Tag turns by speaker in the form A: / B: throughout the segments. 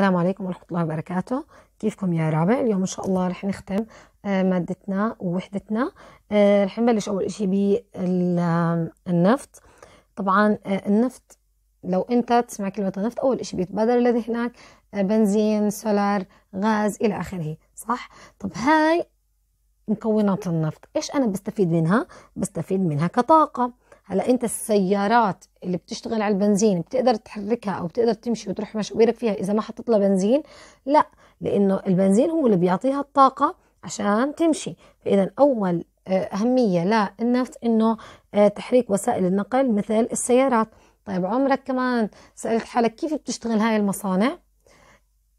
A: السلام عليكم ورحمة الله وبركاته كيفكم يا رابع اليوم إن شاء الله رح نختم آه، مادتنا ووحدتنا آه، رح نبلش أول إشي بالنفط طبعا آه، النفط لو أنت تسمع كلمة النفط أول إشي بيتبادر لذهنك بنزين سولار غاز إلى آخره صح طب هاي مكونات النفط إيش أنا بستفيد منها بستفيد منها كطاقة هلا انت السيارات اللي بتشتغل على البنزين بتقدر تحركها او بتقدر تمشي وتروح مشاويرك فيها اذا ما حطيت لها بنزين لا لانه البنزين هو اللي بيعطيها الطاقه عشان تمشي فاذا اول آه، اهميه للنفط انه آه، تحريك وسائل النقل مثل السيارات طيب عمرك كمان سالت حالك كيف بتشتغل هاي المصانع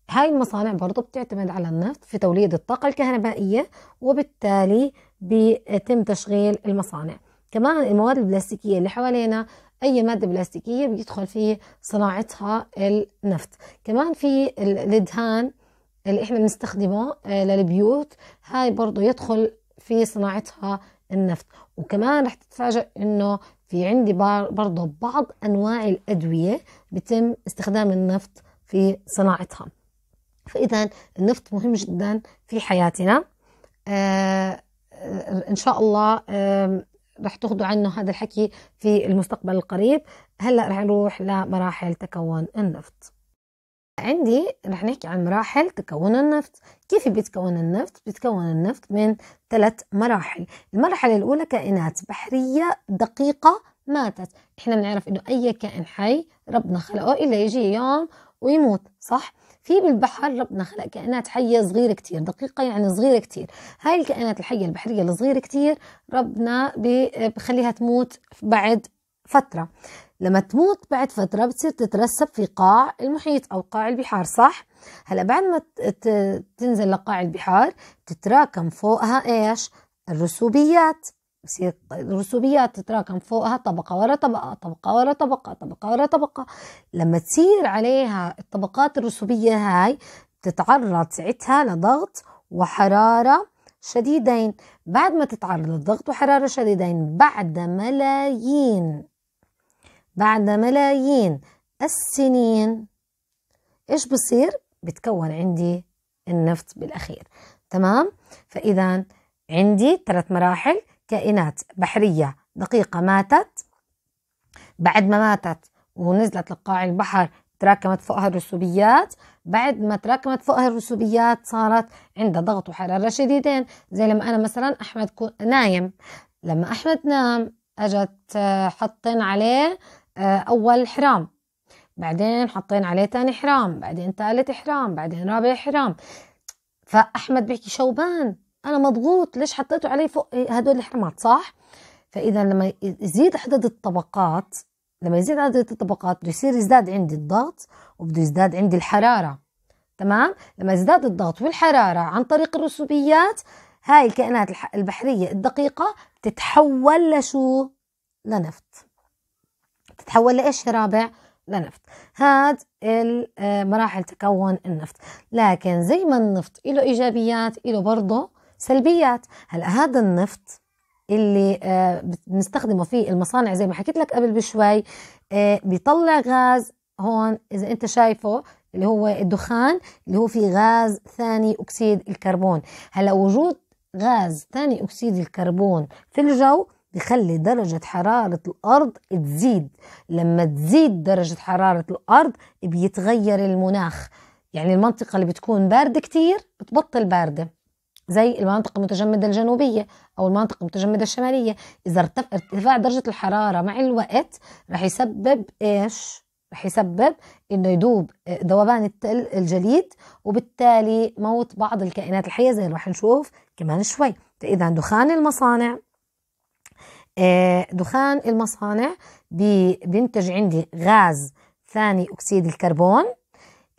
A: هاي المصانع برضو بتعتمد على النفط في توليد الطاقة الكهربائية وبالتالي بيتم تشغيل المصانع كمان المواد البلاستيكية اللي حوالينا أي مادة بلاستيكية بيدخل في صناعتها النفط كمان في الدهان اللي إحنا بنستخدمه آه، للبيوت هاي برضه يدخل في صناعتها النفط وكمان رح تتفاجئ إنه في عندي برضه بعض أنواع الأدوية بتم استخدام النفط في صناعتها فإذا النفط مهم جدا في حياتنا آه إن شاء الله آه رح تاخذوا عنه هذا الحكي في المستقبل القريب هلا رح نروح لمراحل تكون النفط عندي رح نحكي عن مراحل تكون النفط كيف بيتكون النفط بيتكون النفط من ثلاث مراحل المرحله الاولى كائنات بحريه دقيقه ماتت احنا بنعرف انه اي كائن حي ربنا خلقه الا يجي يوم ويموت صح في بالبحر ربنا خلق كائنات حية صغيرة كتير دقيقة يعني صغيرة كتير هاي الكائنات الحية البحرية الصغيرة كتير ربنا بخليها تموت بعد فترة لما تموت بعد فترة بتصير تترسب في قاع المحيط أو قاع البحار صح؟ هلا بعد ما تنزل لقاع البحار تتراكم فوقها إيش؟ الرسوبيات بصير طيب، تتراكم فوقها طبقة ورا طبقة طبقة ورا طبقة طبقة ورا طبقة لما تصير عليها الطبقات الرسوبية هاي تتعرض ساعتها لضغط وحرارة شديدين بعد ما تتعرض لضغط وحرارة شديدين بعد ملايين بعد ملايين السنين ايش بصير بتكون عندي النفط بالاخير تمام فاذا عندي ثلاث مراحل كائنات بحرية دقيقة ماتت بعد ما ماتت ونزلت لقاع البحر تراكمت فوقها الرسوبيات بعد ما تراكمت فوقها الرسوبيات صارت عندها ضغط وحرارة شديدين زي لما أنا مثلا أحمد نايم لما أحمد نام أجت آه، حطين عليه آه، أول حرام بعدين حطين عليه تاني حرام بعدين ثالث حرام بعدين رابع حرام فأحمد بيحكي شوبان انا مضغوط ليش حطيته علي فوق إيه، هدول الحرمات صح فاذا لما يزيد عدد الطبقات لما يزيد عدد الطبقات بده يصير يزداد عندي الضغط وبده يزداد عندي الحراره تمام لما يزداد الضغط والحراره عن طريق الرسوبيات هاي الكائنات البحريه الدقيقه بتتحول لشو لنفط بتتحول لايش يا رابع لنفط هاد آه، مراحل تكون النفط لكن زي ما النفط له إيجابيات له برضه سلبيات هلا هذا النفط اللي آه، بنستخدمه في المصانع زي ما حكيت لك قبل بشوي آه، بيطلع غاز هون اذا انت شايفه اللي هو الدخان اللي هو فيه غاز ثاني اكسيد الكربون هلا وجود غاز ثاني اكسيد الكربون في الجو بخلي درجة حرارة الأرض تزيد لما تزيد درجة حرارة الأرض بيتغير المناخ يعني المنطقة اللي بتكون باردة كتير بتبطل باردة زي المناطق المتجمدة الجنوبية أو المناطق المتجمدة الشمالية إذا ارتفاع درجة الحرارة مع الوقت رح يسبب إيش؟ رح يسبب إنه يدوب ذوبان آه، الجليد وبالتالي موت بعض الكائنات الحية زي اللي رح نشوف كمان شوي فإذا دخان المصانع آه، دخان المصانع بينتج عندي غاز ثاني أكسيد الكربون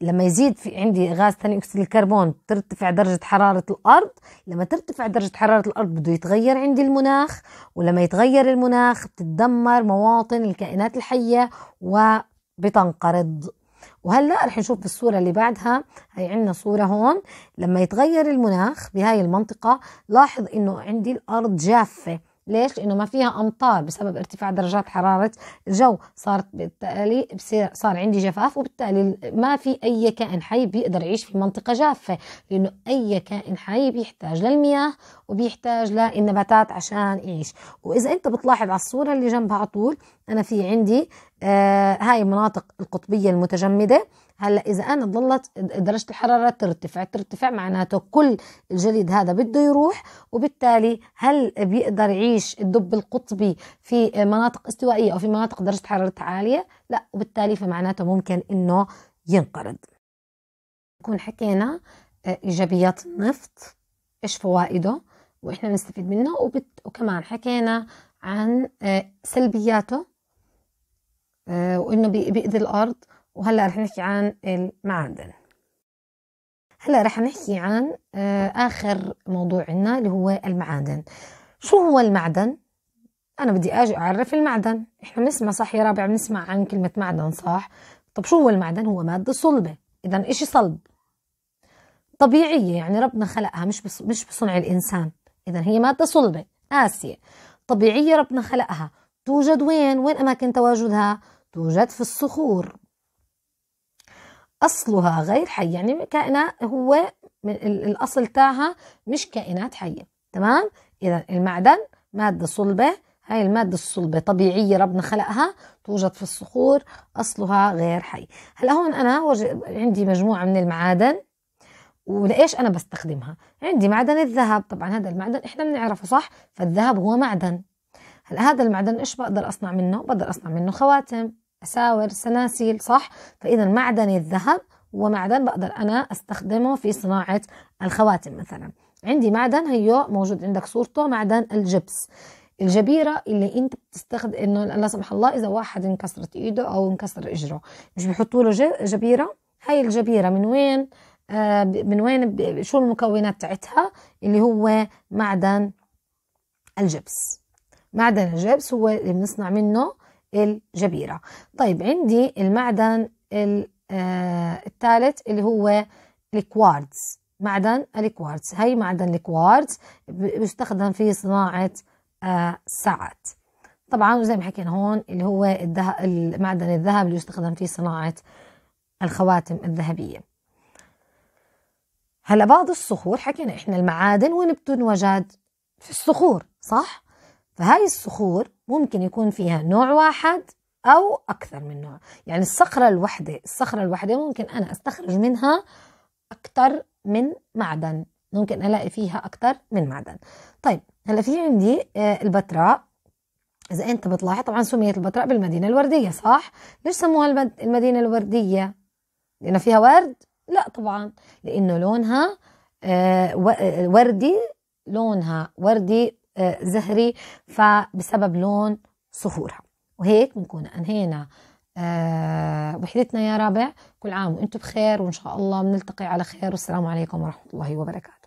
A: لما يزيد في عندي غاز ثاني اكسيد الكربون ترتفع درجة حرارة الأرض لما ترتفع درجة حرارة الأرض بده يتغير عندي المناخ ولما يتغير المناخ بتتدمر مواطن الكائنات الحية وبتنقرض وهلا رح نشوف بالصورة اللي بعدها هي عندنا صورة هون لما يتغير المناخ بهاي المنطقة لاحظ انه عندي الأرض جافة ليش؟ لأنه ما فيها أمطار بسبب ارتفاع درجات حرارة الجو صارت بالتالي بصير صار عندي جفاف وبالتالي ما في أي كائن حي بيقدر يعيش في منطقة جافة لأنه أي كائن حي بيحتاج للمياه وبيحتاج للنباتات عشان يعيش وإذا أنت بتلاحظ على الصورة اللي جنبها على طول أنا في عندي آه هاي المناطق القطبية المتجمدة هلا إذا أنا ضلت درجة الحرارة ترتفع ترتفع معناته كل الجليد هذا بده يروح وبالتالي هل بيقدر يعيش الدب القطبي في مناطق استوائية أو في مناطق درجة حرارتها عالية لا وبالتالي فمعناته ممكن إنه ينقرض نكون حكينا آه، إيجابيات النفط إيش فوائده وإحنا بنستفيد منه وبت... وكمان حكينا عن آه، سلبياته آه، وانه بيأذي الارض وهلا رح نحكي عن المعادن هلا رح نحكي عن آه، اخر موضوع عنا اللي هو المعادن شو هو المعدن انا بدي اجي اعرف المعدن احنا بنسمع صح يا رابع بنسمع عن كلمه معدن صح طب شو هو المعدن هو ماده صلبه اذا إشي صلب طبيعيه يعني ربنا خلقها مش بص... مش بصنع الانسان اذا هي ماده صلبه قاسيه طبيعيه ربنا خلقها توجد وين وين اماكن تواجدها توجد في الصخور أصلها غير حي يعني كائنات هو الأصل تاعها مش كائنات حية تمام إذا المعدن مادة صلبة هاي المادة الصلبة طبيعية ربنا خلقها توجد في الصخور أصلها غير حي هلا هون أنا عندي مجموعة من المعادن ولإيش أنا بستخدمها عندي معدن الذهب طبعا هذا المعدن إحنا بنعرفه صح فالذهب هو معدن هلا هذا المعدن إيش بقدر أصنع منه بقدر أصنع منه خواتم أساور سناسيل صح فإذا معدني الذهب ومعدن بقدر أنا أستخدمه في صناعة الخواتم مثلا عندي معدن هيو موجود عندك صورته معدن الجبس الجبيرة اللي انت بتستخدم انه لا سمح الله اذا واحد انكسرت ايده او انكسر اجره مش بيحطوا له جبيرة هاي الجبيرة من وين آه من وين شو المكونات تاعتها اللي هو معدن الجبس معدن الجبس هو اللي بنصنع منه الجبيرة طيب عندي المعدن آه، الثالث اللي هو الكوارتز معدن الكوارتز هي معدن الكوارتز بيستخدم في صناعة آه، ساعات طبعا زي ما حكينا هون اللي هو الذهب المعدن الذهب اللي يستخدم في صناعة الخواتم الذهبية هلا بعض الصخور حكينا احنا المعادن وين بتنوجد في الصخور صح فهاي الصخور ممكن يكون فيها نوع واحد أو أكثر من نوع يعني الصخرة الوحدة الصخرة الوحدة ممكن أنا أستخرج منها أكثر من معدن ممكن ألاقي فيها أكثر من معدن طيب هلا في عندي آه، البتراء إذا أنت بتلاحظ طبعا سميت البتراء بالمدينة الوردية صح؟ ليش سموها المدينة الوردية؟ لأنه فيها ورد؟ لا طبعا لأنه لونها آه، آه، وردي لونها وردي آه، زهري فبسبب لون صخورها وهيك بنكون انهينا آه، وحدتنا يا رابع كل عام وانتم بخير وان شاء الله بنلتقي على خير والسلام عليكم ورحمه الله وبركاته